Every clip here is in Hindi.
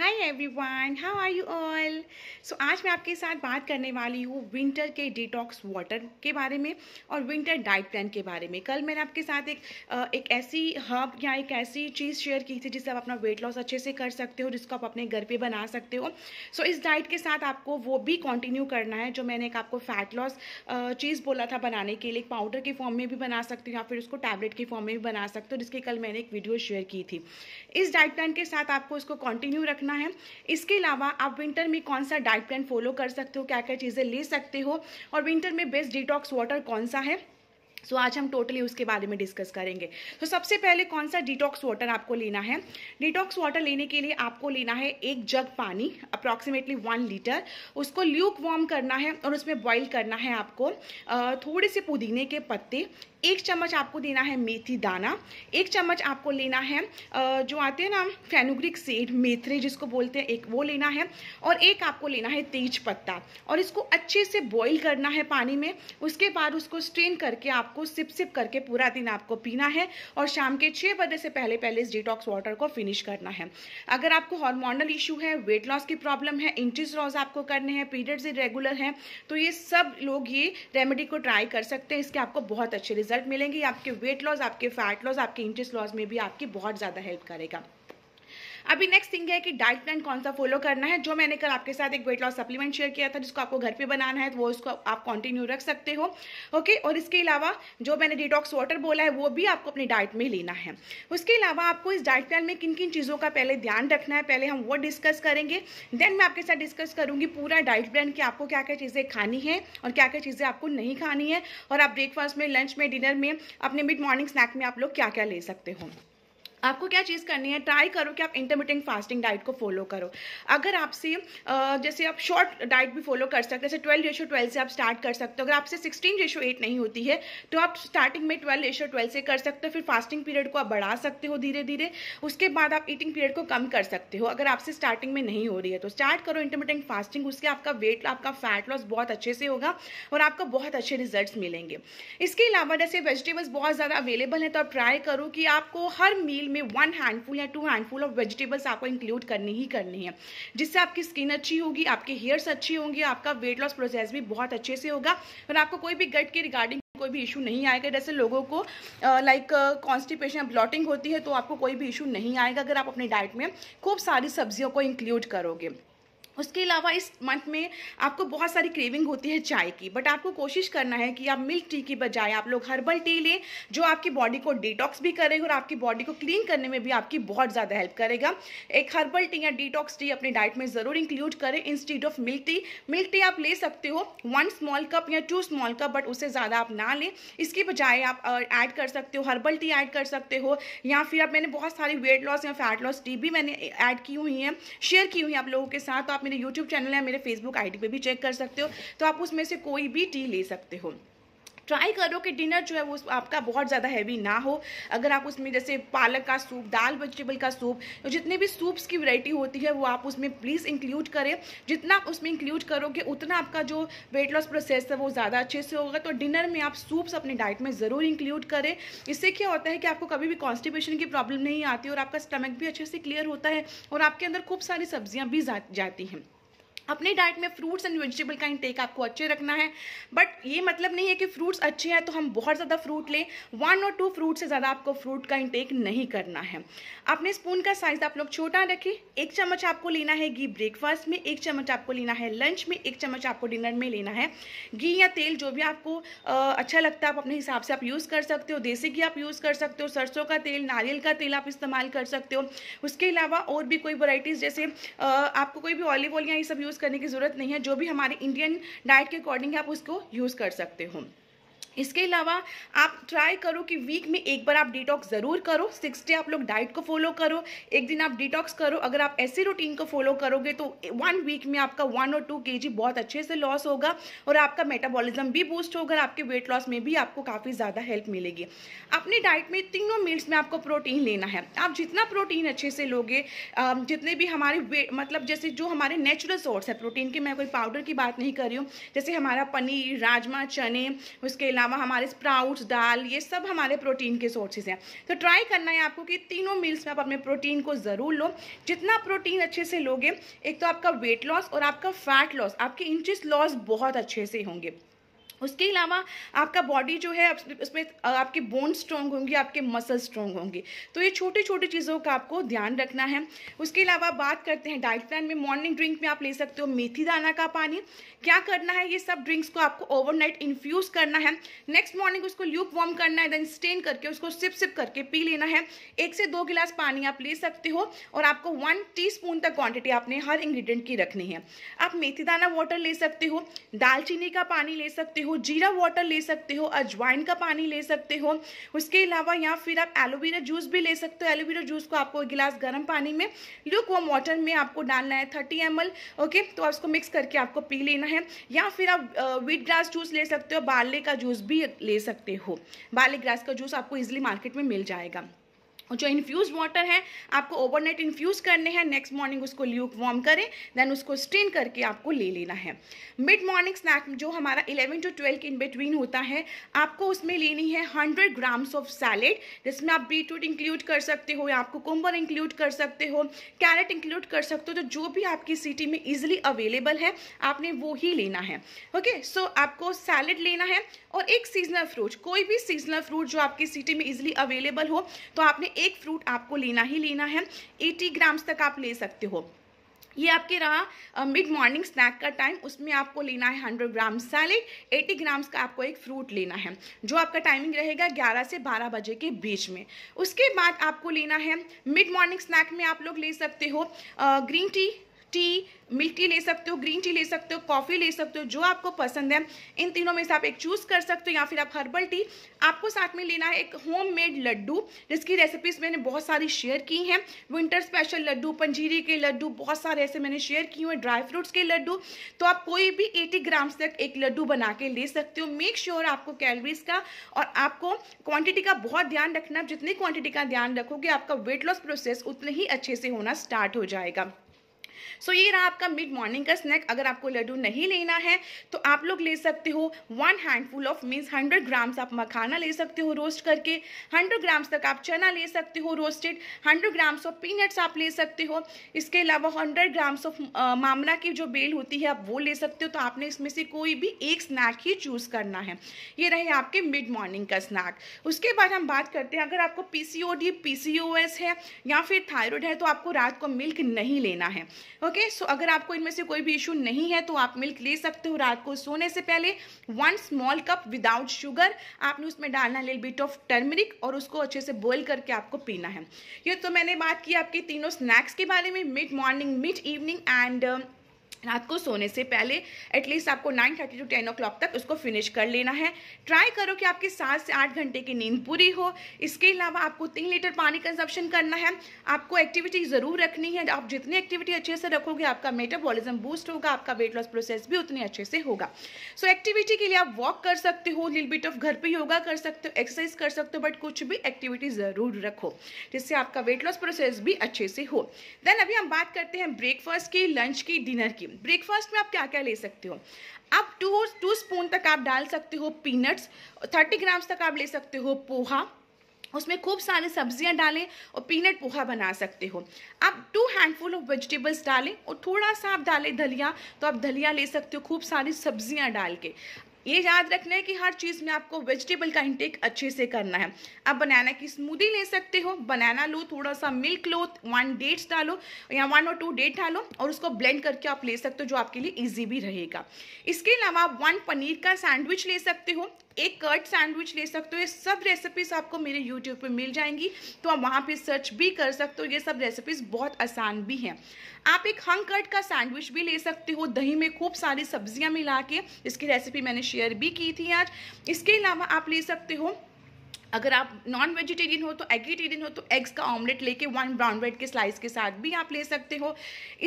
hi everyone how are you all so आज मैं आपके साथ बात करने वाली हूँ विंटर के डिटॉक्स वाटर के बारे में और विंटर डाइट प्लान के बारे में कल मैंने आपके साथ एक एक ऐसी हर्ब या एक ऐसी चीज़ शेयर की थी जिससे आप अपना वेट लॉस अच्छे से कर सकते हो जिसको आप अपने घर पे बना सकते हो सो so, इस डाइट के साथ आपको वो भी कंटिन्यू करना है जो मैंने एक आपको फैट लॉस चीज़ बोला था बनाने के लिए पाउडर के फॉर्म में भी बना सकते हो या फिर उसको टैबलेट के फॉर्म में भी बना सकते हो जिसकी कल मैंने एक वीडियो शेयर की थी इस डाइट प्लान के साथ आपको इसको कॉन्टिन्यू रखना करना है इसके अलावा आप विंटर में कौन सा डाइट प्लान फॉलो कर सकते हो क्या क्या चीज़ें ले सकते हो और विंटर में बेस्ट डिटॉक्स वाटर कौन सा है सो so, आज हम टोटली उसके बारे में डिस्कस करेंगे तो so, सबसे पहले कौन सा डिटॉक्स वाटर आपको लेना है डिटॉक्स वाटर लेने के लिए आपको लेना है एक जग पानी अप्रॉक्सीमेटली वन लीटर उसको ल्यूक वार्म करना है और उसमें बॉईल करना है आपको थोड़े से पुदीने के पत्ते एक चम्मच आपको देना है मेथी दाना एक चम्मच आपको लेना है जो आते हैं ना फेनुग्रिक सीड मेथरे जिसको बोलते हैं एक वो लेना है और एक आपको लेना है तेज पत्ता और इसको अच्छे से बॉईल करना है पानी में उसके बाद उसको स्ट्रेन करके आपको सिप सिप करके पूरा दिन आपको पीना है और शाम के छः बजे से पहले पहले इस डिटॉक्स वाटर को फिनिश करना है अगर आपको हॉर्मोनल इशू है वेट लॉस की प्रॉब्लम है इंटीज लॉस आपको करने हैं पीरियड्स इरेगुलर हैं तो ये सब लोग ये रेमेडी को ट्राई कर सकते हैं इसके आपको बहुत अच्छे रिजल्ट रिजल्ट मिलेंगे आपके वेट लॉस आपके फैट लॉस आपके इंटरेस्ट लॉस में भी आपकी बहुत ज़्यादा हेल्प करेगा अभी नेक्स्ट थिंग है कि डाइट प्लान कौन सा फॉलो करना है जो मैंने कल आपके साथ एक वेट लॉस सप्लीमेंट शेयर किया था जिसको आपको घर पे बनाना है तो वो उसको आप कंटिन्यू रख सकते हो ओके और इसके अलावा जो मैंने डिटॉक्स वाटर बोला है वो भी आपको अपनी डाइट में लेना है उसके अलावा आपको इस डाइट प्लान में किन किन चीज़ों का पहले ध्यान रखना है पहले हम वो डिस्कस करेंगे देन मैं आपके साथ डिस्कस करूंगी पूरा डाइट प्लान कि आपको क्या क्या चीज़ें खानी है और क्या क्या चीज़ें आपको नहीं खानी है और आप ब्रेकफास्ट में लंच में डिनर में अपने मिड मॉर्निंग स्नैक में आप लोग क्या क्या ले सकते हो आपको क्या चीज़ करनी है ट्राई करो कि आप इंटरमीडियंट फास्टिंग डाइट को फॉलो करो अगर आपसे जैसे आप शॉर्ट डाइट भी फॉलो कर सकते हैं जैसे ट्वेल्व रेशो ट्वेल्व से आप स्टार्ट कर सकते हो अगर आपसे सिक्सटीन रेशो एट नहीं होती है तो आप स्टार्टिंग में ट्वेल्व रेशो ट्वेल्व से कर सकते हो फिर फास्टिंग पीरियड को आप बढ़ा सकते हो धीरे धीरे उसके बाद आप ईटिंग पीरियड को कम कर सकते हो अगर आपसे स्टार्टिंग में नहीं हो रही है तो स्टार्ट करो इंटरमीडियंट फास्टिंग उसके आपका वेट आपका फैट लॉस बहुत अच्छे से होगा और आपको बहुत अच्छे रिजल्ट मिलेंगे इसके अलावा जैसे वेजिटेबल्स बहुत ज़्यादा अवेलेबल हैं तो आप ट्राई करो कि आपको हर मील में वन हैंडफुल या टू हैंडफुल ऑफ वेजिटेबल्स आपको इंक्लूड करनी ही करनी है जिससे आपकी स्किन अच्छी होगी आपके हेयर्स अच्छे होंगे आपका वेट लॉस प्रोसेस भी बहुत अच्छे से होगा और आपको कोई भी गट के रिगार्डिंग कोई भी इशू नहीं आएगा जैसे लोगों को लाइक कॉन्स्टिपेशन ब्लॉटिंग होती है तो आपको कोई भी इशू नहीं आएगा अगर आप अपने डाइट में खूब सारी सब्जियों को इंक्लूड करोगे उसके अलावा इस मंथ में आपको बहुत सारी क्रेविंग होती है चाय की बट आपको कोशिश करना है कि आप मिल्क टी की बजाय आप लोग हर्बल टी लें जो आपकी बॉडी को डिटॉक्स भी करेगा और आपकी बॉडी को क्लीन करने में भी आपकी बहुत ज़्यादा हेल्प करेगा एक हर्बल टी या डिटॉक्स टी अपनी डाइट में ज़रूर इंक्लूड करें instead of milk tea milk tea आप ले सकते हो वन स्मॉल कप या टू स्मॉल कप बट उससे ज़्यादा आप ना लें इसकी बजाय आप ऐड कर सकते हो हर्बल टी ऐड कर सकते हो या फिर आप मैंने बहुत सारी वेट लॉस या फैट लॉस टी भी मैंने ऐड की हुई है शेयर की हुई आप लोगों के साथ तो आप मेरे यूट्यूब चैनल है मेरे फेसबुक आई पे भी चेक कर सकते हो तो आप उसमें से कोई भी टी ले सकते हो ट्राई करो कि डिनर जो है वो आपका बहुत ज़्यादा हैवी ना हो अगर आप उसमें जैसे पालक का सूप दाल वेजिटेबल का सूप तो जितने भी सूप्स की वैरायटी होती है वो आप उसमें प्लीज़ इंक्लूड करें जितना आप उसमें इंक्लूड करोगे उतना आपका जो वेट लॉस प्रोसेस है वो ज़्यादा अच्छे से होगा तो डिनर में आप सूप्स अपने डाइट में ज़रूर इंक्लूड करें इससे क्या होता है कि आपको कभी भी कॉन्स्टिपेशन की प्रॉब्लम नहीं आती और आपका स्टमक भी अच्छे से क्लियर होता है और आपके अंदर खूब सारी सब्जियाँ भी जाती हैं अपने डाइट में फ्रूट्स एंड वेजिटेबल का इंटेक आपको अच्छे रखना है बट ये मतलब नहीं है कि फ्रूट्स अच्छे हैं तो हम बहुत ज़्यादा फ्रूट लें वन और टू फ्रूट से ज़्यादा आपको फ्रूट का इंटेक नहीं करना है अपने स्पून का साइज़ आप लोग छोटा रखें एक चम्मच आपको लेना है घी ब्रेकफास्ट में एक चम्मच आपको लेना है लंच में एक चम्मच आपको डिनर में लेना है घी या तेल जो भी आपको अच्छा लगता है आप अपने हिसाब से आप यूज़ कर सकते हो देसी घी आप यूज़ कर सकते हो सरसों का तेल नारियल का तेल आप इस्तेमाल कर सकते हो उसके अलावा और भी कोई वराइटीज़ जैसे आपको कोई भी ऑलिव ऑयल या ये सब यूज़ यूज़ करने की ज़रूरत नहीं है जो भी हमारे इंडियन डाइट के अकॉर्डिंग आप उसको यूज़ कर सकते हो इसके अलावा आप ट्राई करो कि वीक में एक बार आप डिटॉक्स ज़रूर करो सिक्स डे आप लोग डाइट को फॉलो करो एक दिन आप डिटॉक्स करो अगर आप ऐसी रूटीन को फॉलो करोगे तो वन वीक में आपका वन और टू के बहुत अच्छे से लॉस होगा और आपका मेटाबॉलिज्म भी बूस्ट होगा आपके वेट लॉस में भी आपको काफ़ी ज़्यादा हेल्प मिलेगी अपनी डाइट में तीनों मील्स में आपको प्रोटीन लेना है आप जितना प्रोटीन अच्छे से लोगे जितने भी हमारे मतलब जैसे जो हमारे नेचुरल सोर्स है प्रोटीन के मैं कोई पाउडर की बात नहीं कर रही हूँ जैसे हमारा पनीर राजमा चने उसके अलावा अलावा हमारे स्प्राउट्स दाल ये सब हमारे प्रोटीन के सोर्सेज हैं तो ट्राई करना है आपको कि तीनों मील्स में आप अपने प्रोटीन को ज़रूर लो जितना प्रोटीन अच्छे से लोगे एक तो आपका वेट लॉस और आपका फैट लॉस आपके इंचज लॉस बहुत अच्छे से होंगे उसके अलावा आपका बॉडी जो है उसमें आपके बोन स्ट्रॉन्ग होंगी आपके मसल स्ट्रॉन्ग होंगे तो ये छोटी छोटी चीज़ों का आपको ध्यान रखना है उसके अलावा बात करते हैं डाइट प्लान में मॉर्निंग ड्रिंक में आप ले सकते हो मेथी दाना का पानी क्या करना है ये सब ड्रिंक्स को आपको ओवरनाइट इन्फ्यूज़ करना है नेक्स्ट मॉर्निंग उसको ल्यूक वॉर्म करना है देन स्टेन करके उसको सिप सिप करके पी लेना है एक से दो गिलास पानी आप ले सकते हो और आपको वन टी तक क्वान्टिटी आपने हर इंग्रीडियंट की रखनी है आप मेथी दाना वाटर ले सकते हो दालचीनी का पानी ले सकते हो हो जीरा वाटर ले सकते हो अजवाइन का पानी ले सकते हो उसके अलावा या फिर आप एलोवेरा जूस भी ले सकते हो एलोवेरा जूस को आपको एक गिलास गर्म पानी में लुक वो वाटर में आपको डालना है थर्टी एम ओके तो उसको मिक्स करके आपको पी लेना है या फिर आप वीट ग्रास जूस ले सकते हो बाले का जूस भी ले सकते हो बाले ग्रास का जूस आपको इजिली मार्केट में मिल जाएगा और जो इन्फ्यूज वाटर है आपको ओवरनाइट इन्फ्यूज़ करने हैं नेक्स्ट मॉर्निंग उसको ल्यूक वार्म करें देन उसको स्ट्रेन करके आपको ले लेना है मिड मॉर्निंग स्नैक जो हमारा 11 टू 12 के इन बिटवीन होता है आपको उसमें लेनी है 100 ग्राम्स ऑफ सैलेड जिसमें आप बीटरूट इंक्लूड कर सकते हो या आपको कुम्बर इंक्लूड कर सकते हो कैरेट इंक्लूड कर सकते हो तो जो भी आपकी सिटी में ईजिली अवेलेबल है आपने वो ही लेना है ओके okay, सो so आपको सैलेड लेना है और एक सीजनल फ्रूट कोई भी सीजनल फ्रूट जो आपकी सिटी में ईजिली अवेलेबल हो तो आपने एक फ्रूट आपको लेना ही लेना है 80 ग्राम्स तक आप ले सकते हो ये आपके रहा मिड मॉर्निंग स्नैक का टाइम उसमें आपको लेना है 100 ग्राम सैलेड 80 ग्राम्स का आपको एक फ्रूट लेना है जो आपका टाइमिंग रहेगा 11 से 12 बजे के बीच में उसके बाद आपको लेना है मिड मॉर्निंग स्नैक में आप लोग ले सकते हो green tea tea milk tea ले सकते हो ग्रीन टी ले सकते हो कॉफ़ी ले सकते हो जो आपको पसंद है इन तीनों में से आप एक चूज़ कर सकते हो या फिर आप हर्बल टी आपको साथ में लेना है एक होम मेड लड्डू जिसकी रेसिपीज मैंने बहुत सारी शेयर की हैं विंटर स्पेशल लड्डू पंजीरी के लड्डू बहुत सारे ऐसे मैंने शेयर किए हुए ड्राई फ्रूट्स के लड्डू तो आप कोई भी एटी ग्राम्स तक एक लड्डू बना के ले सकते हो मेक श्योर sure आपको कैलरीज का और आपको क्वांटिटी का बहुत ध्यान रखना जितनी क्वान्टिटी का ध्यान रखोगे आपका वेट लॉस प्रोसेस उतने ही अच्छे से होना स्टार्ट हो जाएगा सो so, ये रहा आपका मिड मॉर्निंग का स्नैक अगर आपको लड्डू नहीं लेना है तो आप लोग ले सकते हो one handful of means hundred grams आप मखाना ले सकते हो रोस्ट करके हंड्रेड ग्राम्स तक आप चना ले सकते हो roasted hundred grams of peanuts आप ले सकते हो इसके अलावा हंड्रेड ग्राम्स ऑफ मामला की जो बेल होती है आप वो ले सकते हो तो आपने इसमें से कोई भी एक स्नैक ही चूज़ करना है ये रहे आपके मिड मॉर्निंग का स्नैक उसके बाद हम बात करते हैं अगर आपको पी सी है या फिर थायरॉयड है तो आपको रात को मिल्क नहीं लेना है ओके सो अगर आपको इनमें से कोई भी इशू नहीं है तो आप मिल्क ले सकते हो रात को सोने से पहले one small cup without sugar आपने उसमें डालना लिल बिट ऑफ टर्मरिक और उसको अच्छे से बॉयल करके आपको पीना है ये तो मैंने बात की आपके तीनों स्नैक्स के बारे में mid morning mid evening and रात को सोने से पहले एटलीस्ट आपको nine thirty to ten o'clock तक उसको फिनिश कर लेना है ट्राई करो कि आपकी सात से आठ घंटे की नींद पूरी हो इसके अलावा आपको तीन लीटर पानी कंजप्शन करना है आपको एक्टिविटी ज़रूर रखनी है आप जितनी एक्टिविटी अच्छे से रखोगे आपका मेटाबॉलिज्म बूस्ट होगा आपका वेट लॉस प्रोसेस भी उतने अच्छे से होगा सो so, एक्टिविटी के लिए आप वॉक कर सकते हो लिल बिट ऑफ घर पर योगा कर सकते हो एक्सरसाइज कर सकते हो बट कुछ भी एक्टिविटी ज़रूर रखो जिससे आपका वेट लॉस प्रोसेस भी अच्छे से हो देन अभी हम बात करते हैं ब्रेकफास्ट की लंच की डिनर की ब्रेकफास्ट में आप क्या क्या ले सकते हो आप टू टू स्पून तक आप डाल सकते हो पीनट्स थर्टी ग्राम्स तक आप ले सकते हो पोहा उसमें खूब सारे सब्जियां डालें और पीनट पोहा बना सकते हो आप टू हैंडफुल ऑफ वेजिटेबल्स डालें और थोड़ा सा आप डालें दलिया तो आप दलिया ले सकते हो खूब सारी सब्जियां डाल के ये याद रखना है कि हर चीज़ में आपको वेजिटेबल का इंटेक अच्छे से करना है आप बनाना की स्मूदी ले सकते हो बनाना लो थोड़ा सा मिल्क लो वन डेट्स डालो या वन और टू डेट डालो और उसको ब्लेंड करके आप ले सकते हो जो आपके लिए इजी भी रहेगा इसके अलावा आप वन पनीर का सैंडविच ले सकते हो एक कर्ट सैंडविच ले सकते हो ये सब रेसिपीज आपको मेरे यूट्यूब पे मिल जाएंगी तो आप वहाँ पे सर्च भी कर सकते हो ये सब रेसिपीज बहुत आसान भी हैं आप एक हंग कर्ट का सैंडविच भी ले सकते हो दही में खूब सारी सब्जियाँ मिला के इसकी रेसिपी मैंने शेयर भी की थी आज इसके अलावा आप ले सकते हो अगर आप नॉन वेजिटेरियन हो तो एगिटेरियन हो तो एग्स का ऑमलेट लेके वन ब्राउन ब्रेड के स्लाइस के साथ भी आप ले सकते हो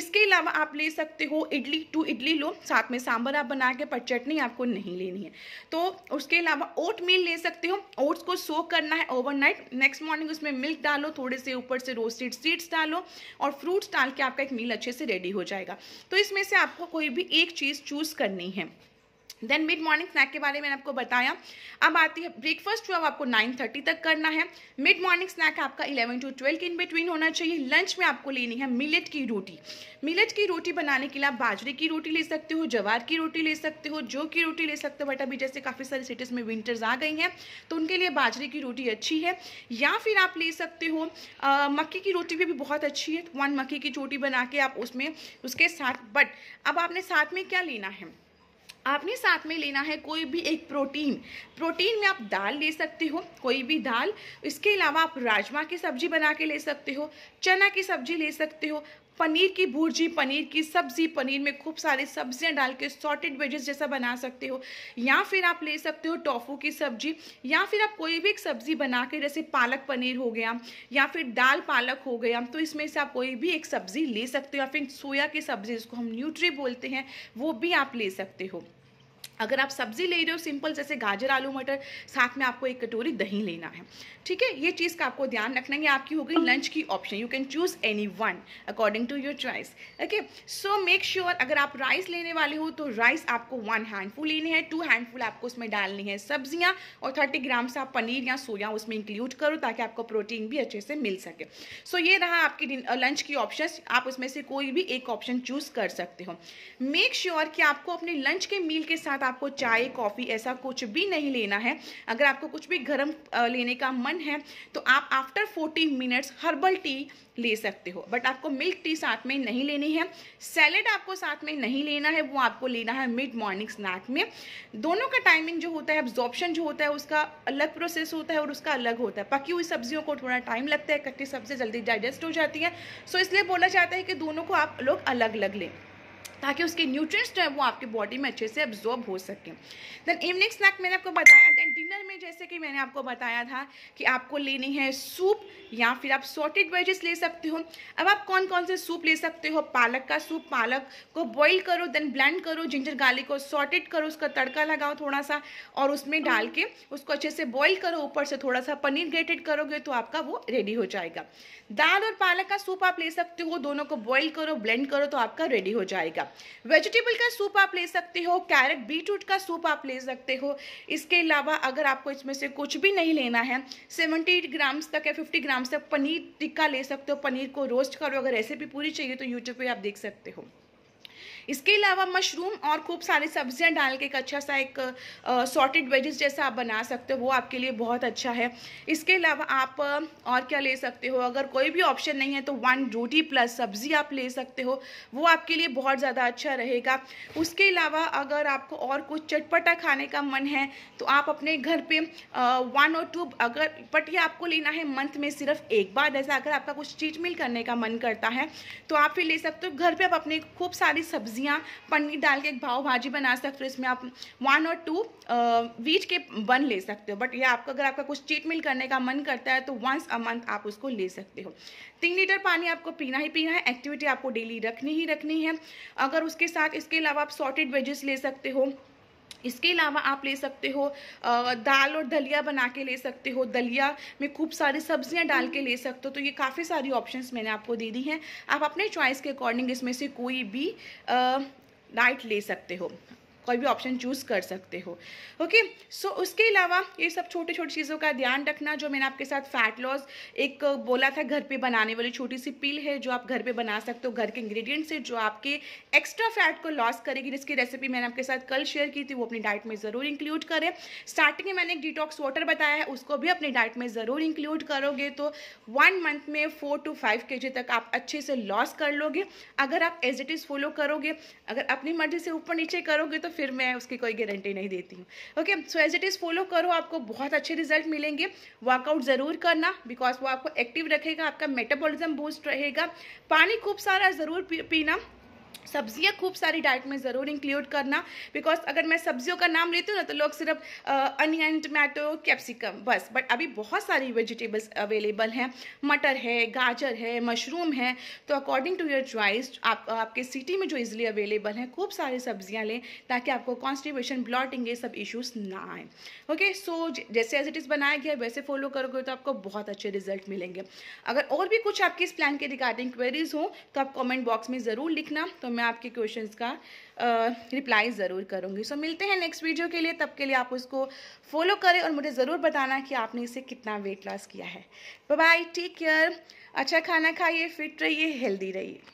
इसके अलावा आप ले सकते हो इडली टू इडली लो साथ में सांभर आप बना के पर चटनी आपको नहीं लेनी है तो उसके अलावा ओट मील ले सकते हो ओट्स को सो करना है ओवरनाइट नेक्स्ट मॉर्निंग उसमें मिल्क डालो थोड़े से ऊपर से रोस्टेड सीड्स डालो और फ्रूट्स डाल के आपका एक मील अच्छे से रेडी हो जाएगा तो इसमें से आपको कोई भी एक चीज़ चूज़ करनी है देन मिड मॉर्निंग स्नैक के बारे में आपको बताया अब आती है ब्रेकफास्ट जो अब आपको 9:30 तक करना है मिड मॉर्निंग स्नैक आपका 11 टू 12 के इन बिटवीन होना चाहिए लंच में आपको लेनी है मिलेट की रोटी मिलेट की रोटी बनाने के लिए आप बाजरे की रोटी ले सकते हो जवार की रोटी ले सकते हो जो की रोटी ले सकते हो बट अभी जैसे काफ़ी सारी सिटीज़ में विंटर्स आ गई हैं तो उनके लिए बाजरे की रोटी अच्छी है या फिर आप ले सकते हो मक्के की रोटी भी, भी बहुत अच्छी है वन मक्के की रोटी बना के आप उसमें उसके साथ बट अब आपने साथ में क्या लेना है आपने साथ में लेना है कोई भी एक प्रोटीन प्रोटीन में आप दाल ले सकते हो कोई भी दाल इसके अलावा आप राजमा की सब्जी बना के ले सकते हो चना की सब्जी ले सकते हो पनीर की भुर्जी पनीर की सब्ज़ी पनीर में खूब सारी सब्जियां डाल के सॉटेड वेजेस जैसा बना सकते हो या फिर आप ले सकते हो टोफू की सब्जी या फिर आप कोई भी एक सब्ज़ी बना के जैसे पालक पनीर हो गया या फिर दाल पालक हो गया तो इसमें से आप कोई भी एक सब्ज़ी ले सकते हो या फिर सोया की सब्ज़ी जिसको हम न्यूट्री बोलते हैं वो भी आप ले सकते हो अगर आप सब्जी ले रहे हो सिंपल जैसे गाजर आलू मटर साथ में आपको एक कटोरी दही लेना है ठीक है ये चीज़ का आपको ध्यान रखना है आपकी हो गई लंच की option you can choose any one according to your choice okay so make sure अगर आप राइस लेने वाले हो तो राइस आपको वन हैंडफुल लेने हैं टू हैंडफुल आपको उसमें डालनी है सब्जियाँ और थर्टी ग्राम से आप पनीर या सोया उसमें इंक्लूड करो ताकि आपको प्रोटीन भी अच्छे से मिल सके सो so, ये रहा आपकी लंच की ऑप्शन आप उसमें से कोई भी एक ऑप्शन चूज कर सकते हो मेक श्योर कि आपको अपने लंच के मील के साथ आपको चाय कॉफ़ी ऐसा कुछ भी नहीं लेना है अगर आपको कुछ भी गर्म लेने का मन है तो आप after forty minutes herbal tea ले सकते हो बट आपको मिल्क टी साथ में नहीं लेनी है सैलेड आपको साथ में नहीं लेना है वो आपको लेना है मिड मॉर्निंग स्नैक में दोनों का टाइमिंग जो होता है एब्जॉर्प्शन जो होता है उसका अलग प्रोसेस होता है और उसका अलग होता है पकी हुई सब्जियों को थोड़ा टाइम लगता है कच्ची सबसे जल्दी डाइजेस्ट हो जाती है सो इसलिए बोला जाता है कि दोनों को आप लोग अलग अलग लें ताकि उसके न्यूट्रिय जो है वो आपके बॉडी में अच्छे से अब्जॉर्ब हो सकें देन इवनिंग स्नैक मैंने आपको बताया देन डिनर में जैसे कि मैंने आपको बताया था कि आपको लेनी है सूप या फिर आप सॉटेड वेजेस ले सकते हो अब आप कौन कौन से सूप ले सकते हो पालक का सूप पालक को बॉईल करो देन ब्लेंड करो जिंजर गार्लिक को सॉटेड करो उसका तड़का लगाओ थोड़ा सा और उसमें डाल के उसको अच्छे से बॉइल करो ऊपर से थोड़ा सा पनीर ग्रेटेड करोगे तो आपका वो रेडी हो जाएगा दाल और पालक का सूप आप ले सकते हो दोनों को बॉयल करो ब्लेंड करो तो आपका रेडी हो जाएगा वेजिटेबल का सूप आप ले सकते हो कैरेट बीटरूट का सूप आप ले सकते हो इसके अलावा अगर आपको इसमें से कुछ भी नहीं लेना है सेवेंटी ग्राम्स तक या फिफ्टी ग्राम्स तक पनीर टिक्का ले सकते हो पनीर को रोस्ट करो अगर रेसिपी पूरी चाहिए तो यूट्यूब पर आप देख सकते हो इसके अलावा मशरूम और खूब सारी सब्जियां डाल के एक अच्छा सा एक सॉटेड वेजेस जैसा आप बना सकते हो वो आपके लिए बहुत अच्छा है इसके अलावा आप और क्या ले सकते हो अगर कोई भी ऑप्शन नहीं है तो वन रोटी प्लस सब्जी आप ले सकते हो वो आपके लिए बहुत ज़्यादा अच्छा रहेगा उसके अलावा अगर आपको और कुछ चटपटा खाने का मन है तो आप अपने घर पर वन और टू अगर बट ये आपको लेना है मंथ में सिर्फ एक बार जैसा अगर आपका कुछ चीट करने का मन करता है तो आप फिर ले सकते हो घर पर आप अपने खूब सारी सब्जी सब्जियाँ पनीर डाल के एक भाव भाजी बना सकते हो इसमें आप वन और टू वीट के बन ले सकते हो बट ये आपका अगर आपका कुछ चीट मिल करने का मन करता है तो वंस अ मंथ आप उसको ले सकते हो तीन लीटर पानी आपको पीना ही पीना है एक्टिविटी आपको डेली रखनी ही रखनी है अगर उसके साथ इसके अलावा आप सॉर्टेड वेजेस ले सकते हो इसके अलावा आप ले सकते हो दाल और दलिया बना के ले सकते हो दलिया में खूब सारी सब्जियां डाल के ले सकते हो तो ये काफ़ी सारी ऑप्शंस मैंने आपको दे दी हैं आप अपने चॉइस के अकॉर्डिंग इसमें से कोई भी डाइट ले सकते हो कोई भी ऑप्शन चूज़ कर सकते हो ओके सो उसके अलावा ये सब छोटी छोटी चीज़ों का ध्यान रखना जो मैंने आपके साथ फैट लॉस एक बोला था घर पे बनाने वाली छोटी सी पील है जो आप घर पे बना सकते हो घर के इंग्रेडिएंट्स से जो आपके एक्स्ट्रा फैट को लॉस करेगी जिसकी रेसिपी मैंने आपके साथ कल शेयर की थी वो अपनी डाइट में ज़रूर इंक्लूड करें स्टार्टिंग में मैंने एक डिटॉक्स वाटर बताया है उसको भी अपनी डाइट में ज़रूर इंक्लूड करोगे तो वन मंथ में फोर टू फाइव के तक आप अच्छे से लॉस कर लोगे अगर आप एज इट इज़ फॉलो करोगे अगर अपनी मर्जी से ऊपर नीचे करोगे तो फिर मैं उसकी कोई गारंटी नहीं देती हूँ okay so as it is follow करो आपको बहुत अच्छे रिजल्ट मिलेंगे वर्कआउट ज़रूर करना बिकॉज वो आपको एक्टिव रखेगा आपका मेटाबॉलिज्म बूस्ट रहेगा पानी खूब सारा ज़रूर पी, पीना सब्जियां खूब सारी डाइट में ज़रूर इंक्लूड करना बिकॉज अगर मैं सब्जियों का नाम लेती हूँ ना तो लोग सिर्फ अनियन टमाटो कैप्सिकम बस बट अभी बहुत सारी वेजिटेबल्स अवेलेबल हैं मटर है गाजर है मशरूम है तो अकॉर्डिंग टू योर चॉइस आप आपके सिटी में जो इजिली अवेलेबल हैं खूब सारी सब्जियाँ लें ताकि आपको कॉन्स्टिबेशन ब्लॉटिंग ये सब इश्यूज़ ना आए ओके सो जैसे एज इट इज़ बनाया गया वैसे फॉलो करोगे तो आपको बहुत अच्छे रिजल्ट मिलेंगे अगर और भी कुछ आपकी इस प्लान के रिगार्डिंग क्वेरीज हों तो आप कॉमेंट बॉक्स में ज़रूर लिखना तो मैं आपके क्वेश्चन का रिप्लाई ज़रूर करूँगी सो so, मिलते हैं नेक्स्ट वीडियो के लिए तब के लिए आप उसको फॉलो करें और मुझे ज़रूर बताना कि आपने इसे कितना वेट लॉस किया है बाय टेक केयर अच्छा खाना खाइए फिट रहिए हेल्दी रहिए